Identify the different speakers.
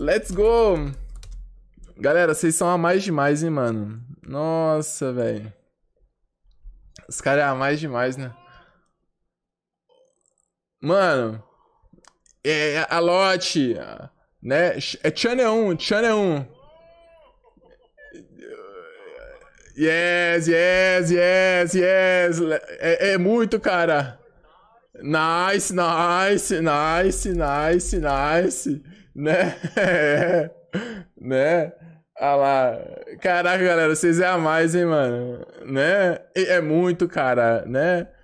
Speaker 1: Let's go! Galera, vocês são a mais demais, hein, mano? Nossa, velho. Os caras é a mais demais, né? Mano. É, é a lote. Né? É Channel 1, Channel 1. Yes, yes, yes, yes. É, é, muito, cara. Nice, nice, nice, nice, nice né? né? Ah lá. Caraca, galera, vocês é a mais, hein, mano? Né? É muito, cara, né?